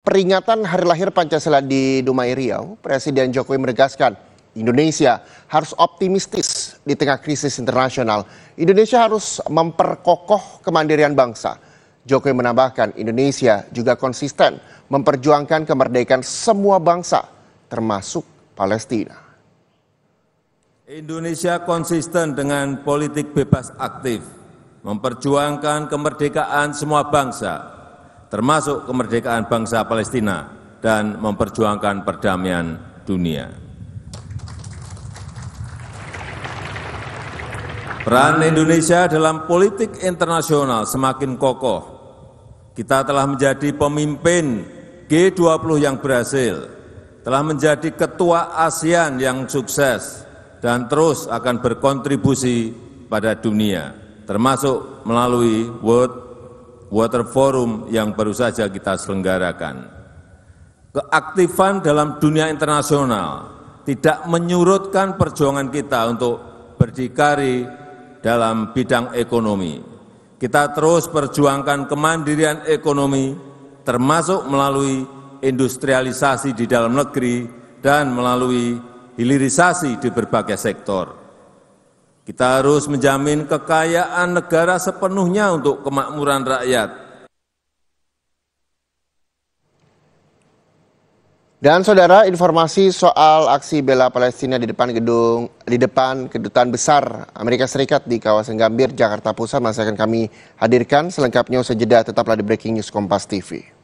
Peringatan hari lahir Pancasila di Dumai Riau, Presiden Jokowi menegaskan Indonesia harus optimistis di tengah krisis internasional. Indonesia harus memperkokoh kemandirian bangsa. Jokowi menambahkan Indonesia juga konsisten memperjuangkan kemerdekaan semua bangsa, termasuk Palestina. Indonesia konsisten dengan politik bebas aktif, memperjuangkan kemerdekaan semua bangsa, termasuk kemerdekaan bangsa Palestina dan memperjuangkan perdamaian dunia. Peran Indonesia dalam politik internasional semakin kokoh. Kita telah menjadi pemimpin G20 yang berhasil, telah menjadi ketua ASEAN yang sukses, dan terus akan berkontribusi pada dunia, termasuk melalui World Water Forum yang baru saja kita selenggarakan. Keaktifan dalam dunia internasional tidak menyurutkan perjuangan kita untuk berdikari dalam bidang ekonomi. Kita terus perjuangkan kemandirian ekonomi, termasuk melalui industrialisasi di dalam negeri dan melalui hilirisasi di berbagai sektor. Kita harus menjamin kekayaan negara sepenuhnya untuk kemakmuran rakyat. Dan saudara, informasi soal aksi bela Palestina di depan gedung di depan kedutaan besar Amerika Serikat di kawasan Gambir, Jakarta Pusat masih akan kami hadirkan selengkapnya usai jeda tetaplah di Breaking News Kompas TV.